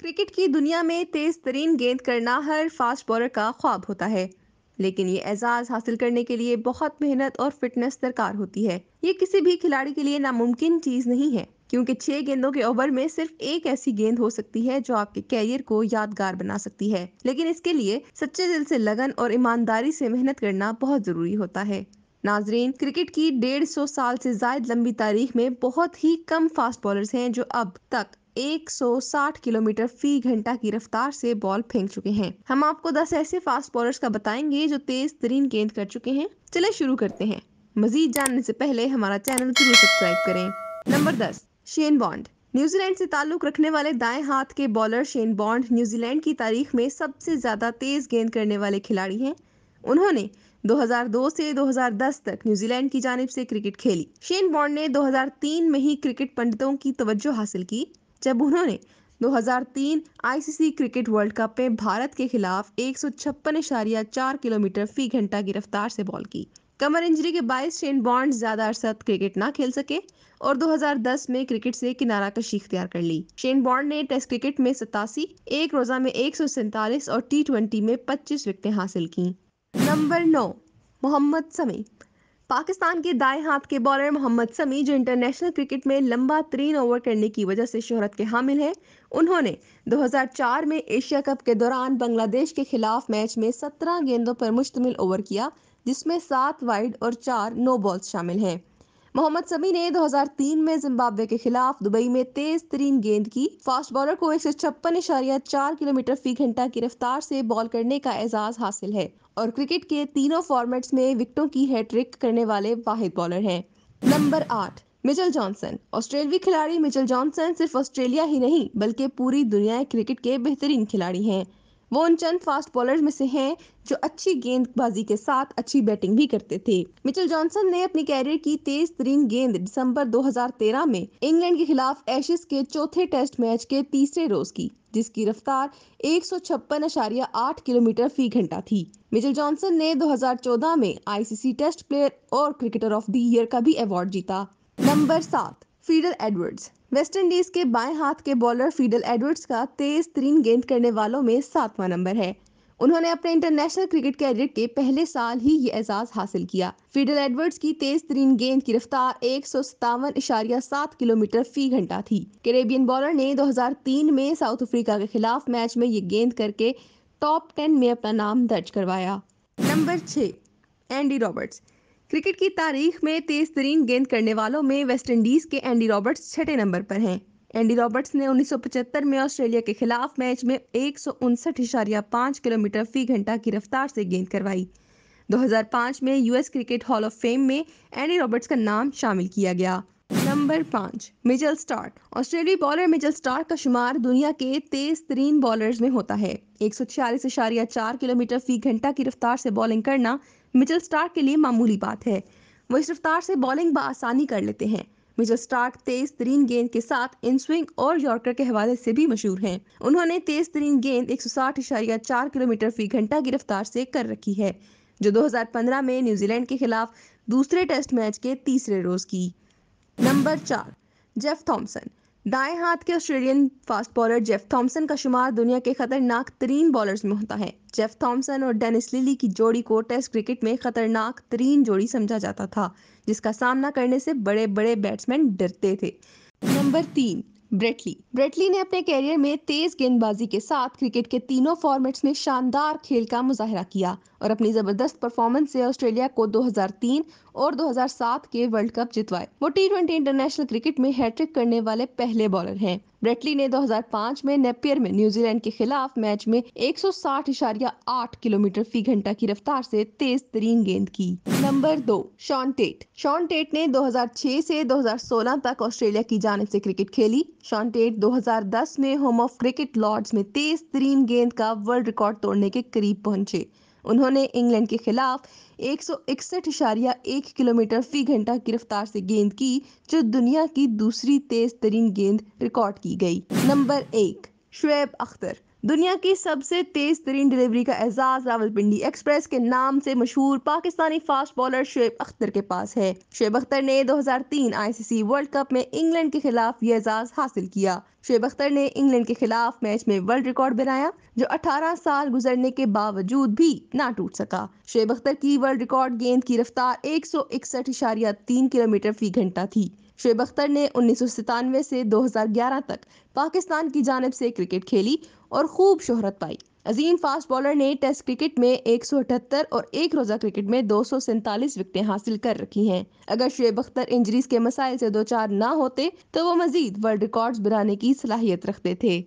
cricket की दुनिया में तेज तरीन गेंद करना हर फास्ट बॉलर का ख्वाब होता है लेकिन ये एजाज हासिल करने के लिए बहुत मेहनत और फिटनेस दरकार होती है ये किसी भी खिलाड़ी के लिए नामुमकिन चीज नहीं है क्योंकि छह गेंदों के ओवर में सिर्फ एक ऐसी गेंद हो सकती है जो आपके कैरियर को यादगार बना सकती है लेकिन इसके लिए सच्चे दिल से लगन और ईमानदारी से मेहनत करना बहुत जरूरी होता है नाजरीन क्रिकेट की डेढ़ सौ साल से जायद लंबी तारीख में बहुत ही कम फास्ट बॉलर्स हैं जो अब तक 160 किलोमीटर फी घंटा की रफ्तार से बॉल फेंक चुके हैं हम आपको 10 ऐसे फास्ट बॉलर्स का बताएंगे जो तेज तरीन गेंद कर चुके हैं चले शुरू करते हैं मजीद जानने से पहले हमारा चैनल जरूर सब्सक्राइब करें नंबर दस शेन बॉन्ड न्यूजीलैंड से ताल्लुक रखने वाले दाएं हाथ के बॉलर शेन बॉन्ड न्यूजीलैंड की तारीख में सबसे ज्यादा तेज गेंद करने वाले खिलाड़ी हैं उन्होंने 2002 से 2010 तक न्यूजीलैंड की जानब से क्रिकेट खेली शेन बॉन्ड ने 2003 में ही क्रिकेट पंडितों की तवज्जो हासिल की जब उन्होंने 2003 आईसीसी क्रिकेट वर्ल्ड कप में भारत के खिलाफ एक किलोमीटर फी घंटा की रफ्तार से बॉल की कमर इंजरी के बाईस शेन बॉन्ड ज्यादा अरसत क्रिकेट ना खेल सके और 2010 में क्रिकेट से किनारा कशी इख्तियार कर ली शेन बॉन्ड ने टेस्ट क्रिकेट में सतासी एक रोजा में एक और टी में 25 विकटें हासिल की नंबर नौ मोहम्मद समी पाकिस्तान के दाएं हाथ के बॉलर मोहम्मद समी जो इंटरनेशनल क्रिकेट में लंबा तीन ओवर करने की वजह से शोहरत के हामिल हैं उन्होंने 2004 में एशिया कप के दौरान बांग्लादेश के खिलाफ मैच में 17 गेंदों पर मुश्तमिल ओवर किया जिसमें सात वाइड और चार नो बॉल्स शामिल हैं मोहम्मद समी ने 2003 में जिम्बाब्वे के खिलाफ दुबई में तेज तरीन गेंद की फास्ट बॉलर को एक सौ छप्पन इशारिया चार किलोमीटर फी घंटा की रफ्तार से बॉल करने का एजाज हासिल है और क्रिकेट के तीनों फॉर्मेट्स में विकटों की हैट्रिक करने वाले वाहिद बॉलर हैं नंबर आठ मिचल जॉनसन ऑस्ट्रेलवी खिलाड़ी मिचल जॉनसन सिर्फ ऑस्ट्रेलिया ही नहीं बल्कि पूरी दुनिया क्रिकेट के बेहतरीन खिलाड़ी हैं वो उन चंद फास्ट बॉलर में से हैं जो अच्छी गेंदबाजी के साथ अच्छी बैटिंग भी करते थे मिचेल जॉनसन ने अपने कैरियर की तेज तरीन गेंद दिसंबर 2013 में इंग्लैंड के खिलाफ एशेस के चौथे टेस्ट मैच के तीसरे रोज की जिसकी रफ्तार एक किलोमीटर फी घंटा थी मिचेल जॉनसन ने 2014 में आईसीसी टेस्ट प्लेयर और क्रिकेटर ऑफ द ईयर का भी अवार्ड जीता नंबर सात फीडर एडवर्ड्स वेस्टइंडीज के बाएं हाथ के बॉलर फीडल एडवर्ड्स का तेज तरीन गेंद करने वालों में सातवां नंबर है उन्होंने अपने इंटरनेशनल क्रिकेट कैरियर के पहले साल ही ये एजाज हासिल किया फीडल एडवर्ड्स की तेज तरीन गेंद की रफ्तार एक किलोमीटर फी घंटा थी कैरेबियन बॉलर ने 2003 में साउथ अफ्रीका के खिलाफ मैच में ये गेंद करके टॉप टेन में अपना नाम दर्ज करवाया नंबर छः एंडी रॉबर्ट्स क्रिकेट की तारीख में तेज तरीन गेंद करने वालों में वेस्टइंडीज के एंडी रॉबर्ट्स छठे नंबर पर हैं एंडी रॉबर्ट्स ने 1975 में ऑस्ट्रेलिया के खिलाफ मैच में एक किलोमीटर फी घंटा की रफ्तार से गेंद करवाई 2005 में US cricket hall of fame में एंडी रॉबर्ट्स का नाम शामिल किया गया नंबर पाँच मिजल स्टार्क ऑस्ट्रेलियाई बॉलर मिजल स्टार्क का शुमार दुनिया के तेज तरीन बॉलर्स में होता है एक सौ छियालीस इशारिया चार किलोमीटर फी घंटा की रफ्तार से बॉलिंग करना मिजल स्टार्क के लिए मामूली बात है वो इस रफ्तार से बॉलिंग बसानी कर लेते हैं मिजल स्टार्क तेज तरीन गेंद के साथ इन स्विंग और यॉर्कर के हवाले से भी मशहूर हैं उन्होंने तेज तरीन गेंद एक सौ साठ इशारिया चार किलोमीटर फी घंटा की रफ्तार से कर रखी है जो 2015 में न्यूजीलैंड के खिलाफ दूसरे टेस्ट मैच के तीसरे रोज की नंबर चार जेफ थॉम्सन दाएं हाथ के Australian fast bowler Jeff Thomson का शुमार दुनिया के खतरनाक तरीन बॉलर्स में होता है जेफ थॉमसन और डेनिस लिली की जोड़ी को टेस्ट क्रिकेट में खतरनाक तरीन जोड़ी समझा जाता था जिसका सामना करने से बड़े बड़े बैट्समैन डरते थे नंबर तीन ब्रेटली ब्रेटली ने अपने कैरियर में तेज गेंदबाजी के साथ क्रिकेट के तीनों फॉर्मेट्स में शानदार खेल का मुजाहरा किया और अपनी जबरदस्त परफॉर्मेंस से ऑस्ट्रेलिया को 2003 और 2007 के वर्ल्ड कप जितवाए वो टी इंटरनेशनल क्रिकेट में हैट्रिक करने वाले पहले बॉलर हैं ब्रेटली ने 2005 में नेपियर में न्यूजीलैंड के खिलाफ मैच में एक किलोमीटर फी घंटा की रफ्तार से तेज तरीन गेंद की नंबर दो शॉन टेट शॉन टेट ने 2006 से 2016 तक ऑस्ट्रेलिया की जानब से क्रिकेट खेली शॉन टेट 2010 में होम ऑफ क्रिकेट लॉर्ड्स में तेज तरीन गेंद का वर्ल्ड रिकॉर्ड तोड़ने के करीब पहुंचे उन्होंने इंग्लैंड के खिलाफ एक सौ इकसठ इशारिया एक किलोमीटर फी घंटा की रफ्तार से गेंद की जो दुनिया की दूसरी तेज तरीन गेंद रिकॉर्ड की गई नंबर एक शुएब अख्तर दुनिया की सबसे तेज तरीन डिलीवरी का एजाज रावलपिंडी एक्सप्रेस के नाम से मशहूर पाकिस्तानी फास्ट बॉलर शुएब अख्तर के पास है शुएब अख्तर ने 2003 आईसीसी वर्ल्ड कप में इंग्लैंड के खिलाफ ये एजाज हासिल किया शुएब अख्तर ने इंग्लैंड के खिलाफ मैच में वर्ल्ड रिकॉर्ड बनाया जो 18 साल गुजरने के बावजूद भी ना टूट सका शुएब अख्तर की वर्ल्ड रिकॉर्ड गेंद की रफ्तार एक किलोमीटर फी घंटा थी शुएब अख्तर ने उन्नीस से 2011 तक पाकिस्तान की जानब से क्रिकेट खेली और खूब शोहरत पाई अजीम फास्ट बॉलर ने टेस्ट क्रिकेट में एक और एक रोज़ा क्रिकेट में दो विकटें हासिल कर रखी हैं अगर शुएब अख्तर इंजरीज के मसाइल से दो चार ना होते तो वो मजीद वर्ल्ड रिकॉर्ड्स बनाने की सलाहियत रखते थे